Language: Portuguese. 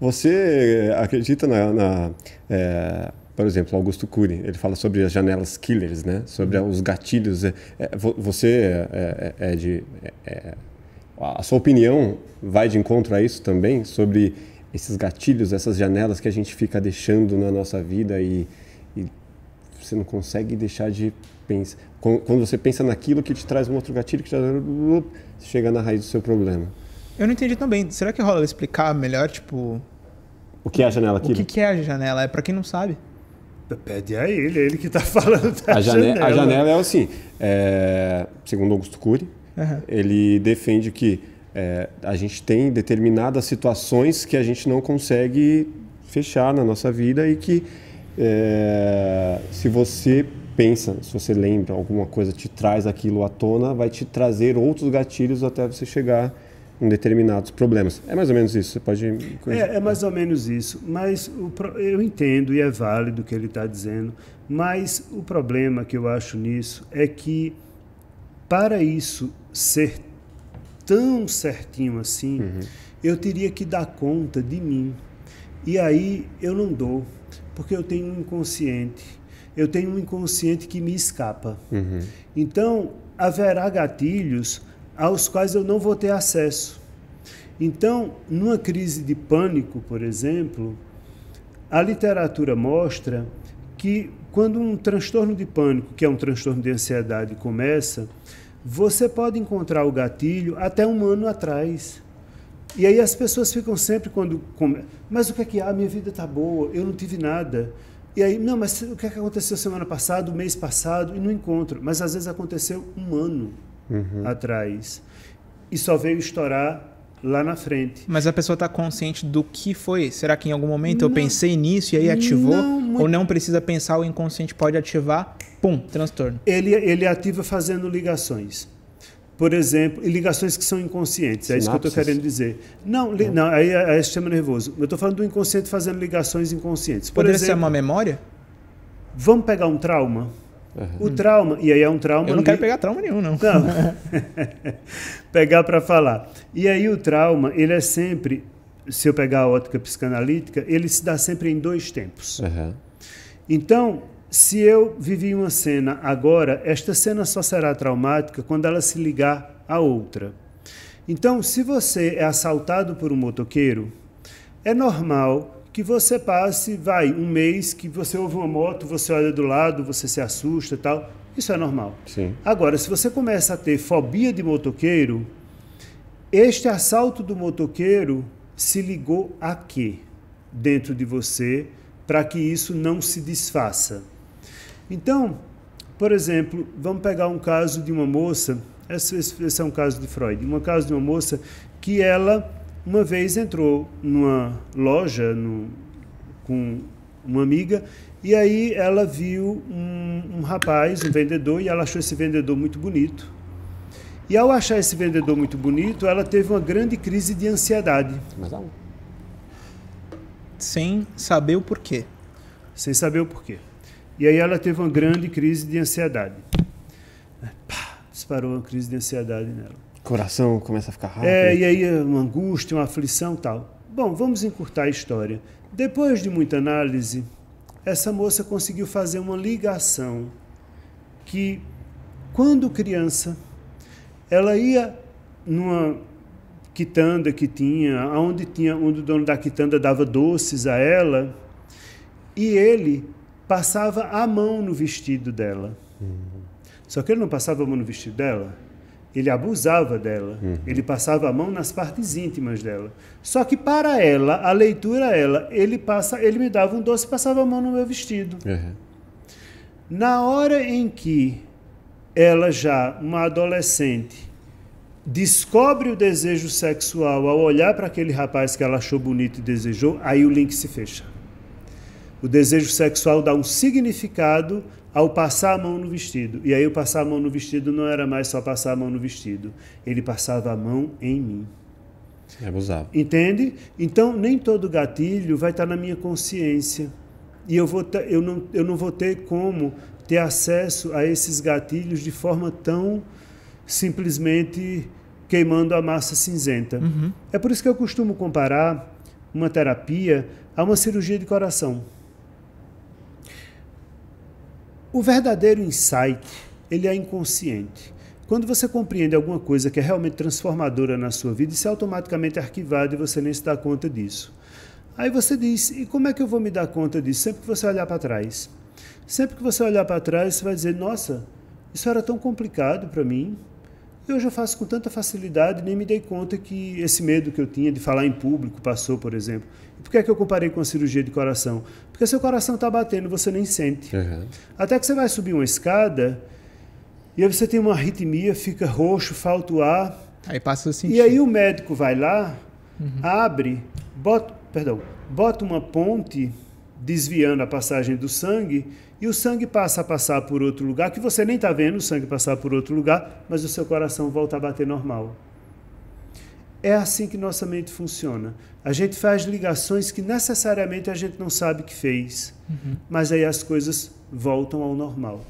Você acredita na, na é, por exemplo, Augusto Cury, ele fala sobre as janelas killers, né? Sobre uhum. os gatilhos. É, é você é, é, é de a sua opinião vai de encontro a isso também sobre esses gatilhos, essas janelas que a gente fica deixando na nossa vida e, e você não consegue deixar de pensar. Quando você pensa naquilo que te traz um outro gatilho que te... chega na raiz do seu problema. Eu não entendi também. Será que rola explicar melhor, tipo, o que é a janela aqui? O que, que é a janela? É para quem não sabe. Pede a ele, ele que está falando da a janela, janela. A janela é assim, é, segundo Augusto Cury, uhum. ele defende que é, a gente tem determinadas situações que a gente não consegue fechar na nossa vida e que é, se você pensa, se você lembra alguma coisa, te traz aquilo à tona, vai te trazer outros gatilhos até você chegar em determinados problemas. É mais ou menos isso. Você pode. É, é mais ou menos isso. Mas o, eu entendo e é válido o que ele está dizendo. Mas o problema que eu acho nisso é que para isso ser tão certinho assim, uhum. eu teria que dar conta de mim. E aí eu não dou, porque eu tenho um inconsciente. Eu tenho um inconsciente que me escapa. Uhum. Então haverá gatilhos aos quais eu não vou ter acesso. Então, numa crise de pânico, por exemplo, a literatura mostra que quando um transtorno de pânico, que é um transtorno de ansiedade, começa, você pode encontrar o gatilho até um ano atrás. E aí as pessoas ficam sempre quando. Mas o que é que há? Minha vida está boa, eu não tive nada. E aí, não, mas o que, é que aconteceu semana passada, mês passado? E não encontro. Mas às vezes aconteceu um ano uhum. atrás. E só veio estourar lá na frente. Mas a pessoa está consciente do que foi? Será que em algum momento não, eu pensei nisso e aí ativou? Não, Ou não precisa pensar, o inconsciente pode ativar, pum, transtorno. Ele, ele ativa fazendo ligações. Por exemplo, ligações que são inconscientes, Sinapses. é isso que eu estou querendo dizer. Não, li, não aí é, é sistema nervoso. Eu estou falando do inconsciente fazendo ligações inconscientes. Por Poderia exemplo, ser uma memória? Vamos pegar um trauma? Uhum. O trauma, e aí é um trauma. Eu não quero pegar trauma nenhum, não. Não. pegar para falar. E aí o trauma, ele é sempre, se eu pegar a ótica psicanalítica, ele se dá sempre em dois tempos. Uhum. Então, se eu vivi uma cena agora, esta cena só será traumática quando ela se ligar à outra. Então, se você é assaltado por um motoqueiro, é normal que você passe, vai, um mês que você ouve uma moto, você olha do lado, você se assusta e tal. Isso é normal. Sim. Agora, se você começa a ter fobia de motoqueiro, este assalto do motoqueiro se ligou a quê dentro de você para que isso não se desfaça? Então, por exemplo, vamos pegar um caso de uma moça, esse, esse é um caso de Freud, um caso de uma moça que ela uma vez entrou numa loja no, com uma amiga e aí ela viu um, um rapaz, um vendedor, e ela achou esse vendedor muito bonito. E ao achar esse vendedor muito bonito, ela teve uma grande crise de ansiedade. Mas não. Sem saber o porquê. Sem saber o porquê. E aí ela teve uma grande crise de ansiedade. Pá, disparou uma crise de ansiedade nela coração começa a ficar é, rápido. É, e aí é uma angústia, uma aflição tal. Bom, vamos encurtar a história. Depois de muita análise, essa moça conseguiu fazer uma ligação que, quando criança, ela ia numa quitanda que tinha, onde tinha, onde o dono da quitanda dava doces a ela, e ele passava a mão no vestido dela. Uhum. Só que ele não passava a mão no vestido dela, ele abusava dela. Uhum. Ele passava a mão nas partes íntimas dela. Só que para ela, a leitura é ela, ele passa, ele me dava um doce, passava a mão no meu vestido. Uhum. Na hora em que ela já, uma adolescente, descobre o desejo sexual ao olhar para aquele rapaz que ela achou bonito e desejou, aí o link se fecha. O desejo sexual dá um significado ao passar a mão no vestido. E aí, o passar a mão no vestido não era mais só passar a mão no vestido, ele passava a mão em mim. É abusava. Entende? Então, nem todo gatilho vai estar na minha consciência. E eu, vou ter, eu, não, eu não vou ter como ter acesso a esses gatilhos de forma tão simplesmente queimando a massa cinzenta. Uhum. É por isso que eu costumo comparar uma terapia a uma cirurgia de coração. O verdadeiro insight, ele é inconsciente. Quando você compreende alguma coisa que é realmente transformadora na sua vida, isso é automaticamente arquivado e você nem se dá conta disso. Aí você diz: e como é que eu vou me dar conta disso? Sempre que você olhar para trás. Sempre que você olhar para trás, você vai dizer: nossa, isso era tão complicado para mim eu hoje eu faço com tanta facilidade, nem me dei conta que esse medo que eu tinha de falar em público passou, por exemplo. E por que, é que eu comparei com a cirurgia de coração? Porque seu coração está batendo, você nem sente. Uhum. Até que você vai subir uma escada e aí você tem uma arritmia, fica roxo, falta o ar. Aí passa o sentir. E aí o médico vai lá, uhum. abre, bota, perdão, bota uma ponte desviando a passagem do sangue e o sangue passa a passar por outro lugar que você nem está vendo o sangue passar por outro lugar, mas o seu coração volta a bater normal. É assim que nossa mente funciona. A gente faz ligações que necessariamente a gente não sabe que fez, uhum. mas aí as coisas voltam ao normal.